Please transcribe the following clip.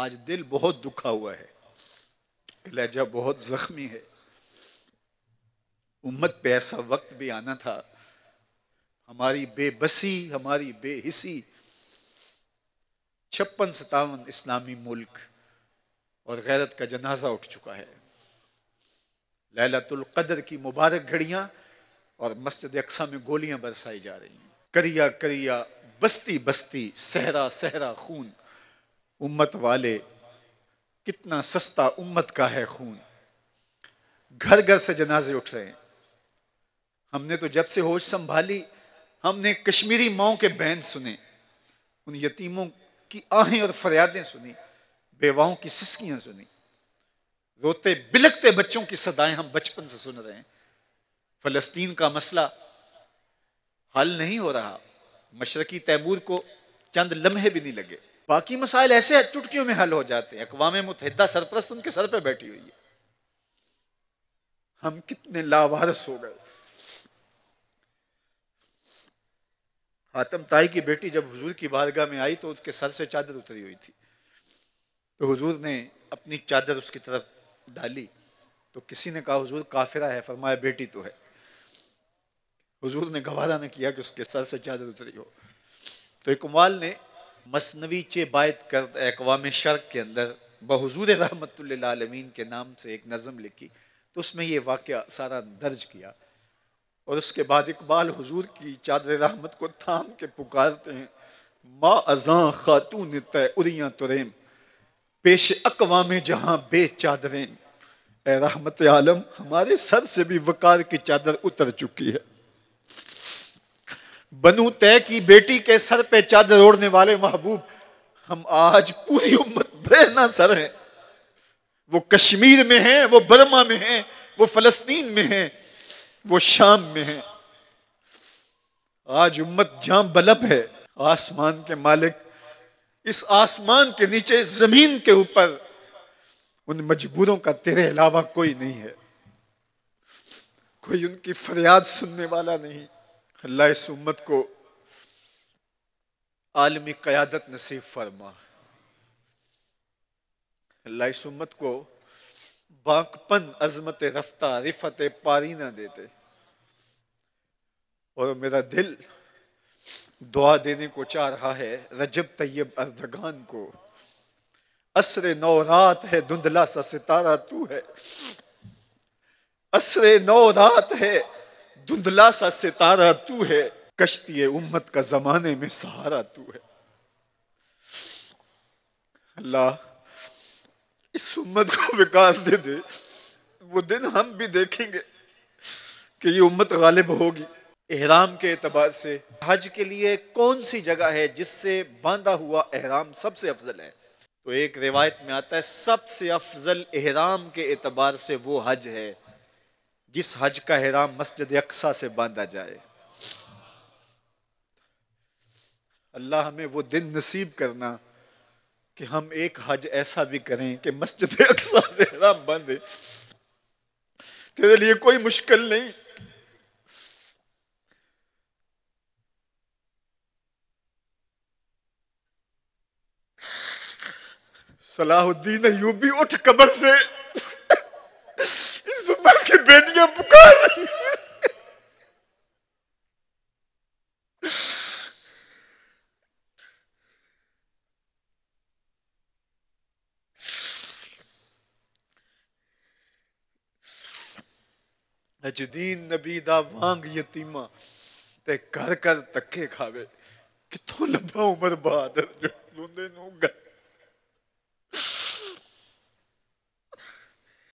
आज दिल बहुत दुखा हुआ है कलेजा बहुत जख्मी है उम्मत पे ऐसा वक्त भी आना था हमारी बेबसी हमारी बेहिसी छप्पन सतावन इस्लामी मुल्क और गैरत का जनाजा उठ चुका है लैलतुल कदर की मुबारक घड़ियां और मस्जिद अक्सा में गोलियां बरसाई जा रही हैं करिया करिया बस्ती बस्ती सहरा सहरा खून उम्मत वाले कितना सस्ता उम्मत का है खून घर घर से जनाजे उठ रहे हैं हमने तो जब से होश संभाली हमने कश्मीरी माओ के बैन सुने उन यतीमों की आहें और फरियादें सुनी बेवाओं की सिस्कियां सुनी रोते बिलकते बच्चों की सदाएं हम बचपन से सुन रहे हैं फलस्तीन का मसला हल नहीं हो रहा मशरकी तैमूर को चंद लम्हे भी नहीं लगे बाकी मसाइल ऐसे चुटकियों में हल हो जाते हैं अकवा मुतहदा सरप्रस्त उनके सर पर बैठी हुई है हम कितने लावारस हो गए हातम ताई की बेटी जब हुजूर की बारगाह में आई तो उसके सर से चादर उतरी हुई थी तो हुजूर ने अपनी चादर उसकी तरफ डाली तो किसी ने कहा हुजूर काफिरा है फरमाया बेटी तो है हुजूर ने गवारा ने किया कि उसके सर से चादर उतरी हो तो इकमाल ने मसनवी चे बायत करद अकवाम शर्क के अंदर बहजूर रहमत आलमीन के नाम से एक नज़म लिखी तो उसमें ये वाक़ सारा दर्ज किया और उसके बाद इकबाल हजूर की चादर रहमत को थाम के पुकारते हैं मा अजा खातून तय उरिया तुरेम पेश अकवाम जहाँ बे चादरें ए रहमत आलम हमारे सर से भी वकार की चादर उतर चुकी है बनू तय की बेटी के सर पे चादर ओढ़ने वाले महबूब हम आज पूरी उम्मत बहना सर हैं वो कश्मीर में हैं वो बर्मा में हैं वो फलस्तीन में हैं वो शाम में हैं आज उम्मत जाम बलब है आसमान के मालिक इस आसमान के नीचे जमीन के ऊपर उन मजबूरों का तेरे अलावा कोई नहीं है कोई उनकी फरियाद सुनने वाला नहीं अल्लाह इस उम्मत को आलमी क़्यादत नसीब फरमा अल्लाह इस उम्मत को बाकपन अजमत रफ्ता रिफत पारी ना देते और मेरा दिल दुआ देने को चाह रहा है रजब तैयब अर्दगान को असर नौरात है धुंधला सा सितारा तू है असर रात है धुंधला सा सितारा तू है कश्ती उम्मत का जमाने में सहारा तू है अल्लाह इस उम्मत को विकास दे दे वो दिन हम भी देखेंगे कि ये उम्मत गालिब होगी एहराम के एतबार से हज के लिए कौन सी जगह है जिससे बांधा हुआ एहराम सबसे अफजल है तो एक रिवायत में आता है सबसे अफजल एहराम के एतबार से वो हज है जिस हज का हैराम मस्जिद अक्सा से बांधा जाए अल्लाह हमें वो दिन नसीब करना कि हम एक हज ऐसा भी करें कि मस्जिद अक्सा से हैराम बांधे तेरे लिए कोई मुश्किल नहीं सलाहुद्दीन यूबी उठ कबर से की बेटियां पुकार रही ਅਜਦੀਨ ਨਬੀ ਦਾ ਵਾਂਗ ਯਤੀਮਾ ਤੇ ਘਰ ਘਰ ਤੱਕੇ ਖਾਵੇ ਕਿੱਥੋਂ ਲੱਭਾ ਉਮਰ ਬਹਾਦਰ ਜੋ ਲੁੰਦੇ ਨੂੰ ਗੱਲ